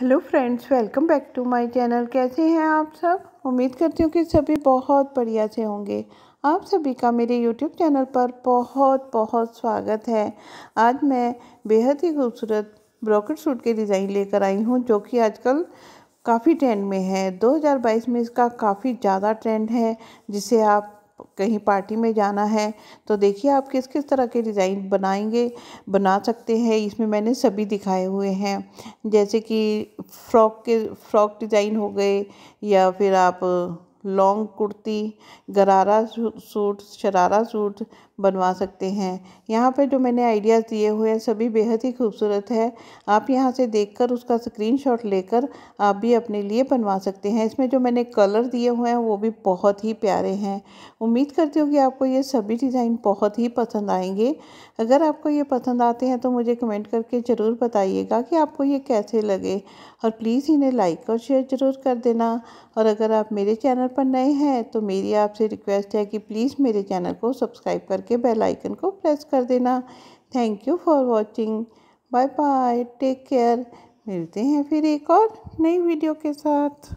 hello friends welcome back to my channel कैसे हैं आप सब उम्मीद करती हूँ कि सभी बहुत बढ़िया से होंगे आप सभी का मेरे यूट्यूब चैनल पर बहुत बहुत स्वागत है आज मैं बेहद ही खूबसूरत ब्रॉकेट सूट के डिज़ाइन लेकर आई हूँ जो कि आजकल काफ़ी ट्रेंड में है 2022 में इसका काफ़ी ज़्यादा ट्रेंड है जिसे आप कहीं पार्टी में जाना है तो देखिए आप किस किस तरह के डिज़ाइन बनाएंगे बना सकते हैं इसमें मैंने सभी दिखाए हुए हैं जैसे कि फ्रॉक के फ्रॉक डिज़ाइन हो गए या फिर आप लॉन्ग कुर्ती गरारा सूट शरारा सूट बनवा सकते हैं यहाँ पे जो मैंने आइडियाज़ दिए हुए हैं सभी बेहद ही खूबसूरत है आप यहाँ से देखकर उसका स्क्रीनशॉट लेकर आप भी अपने लिए बनवा सकते हैं इसमें जो मैंने कलर दिए हुए हैं वो भी बहुत ही प्यारे हैं उम्मीद करती हूँ कि आपको ये सभी डिज़ाइन बहुत ही पसंद आएंगे अगर आपको ये पसंद आते हैं तो मुझे कमेंट करके ज़रूर बताइएगा कि आपको ये कैसे लगे और प्लीज़ इन्हें लाइक और शेयर ज़रूर कर देना और अगर आप मेरे चैनल पर नए हैं तो मेरी आपसे रिक्वेस्ट है कि प्लीज़ मेरे चैनल को सब्सक्राइब करके बेल आइकन को प्रेस कर देना thank you for watching bye bye take care मिलते हैं फिर एक और नई वीडियो के साथ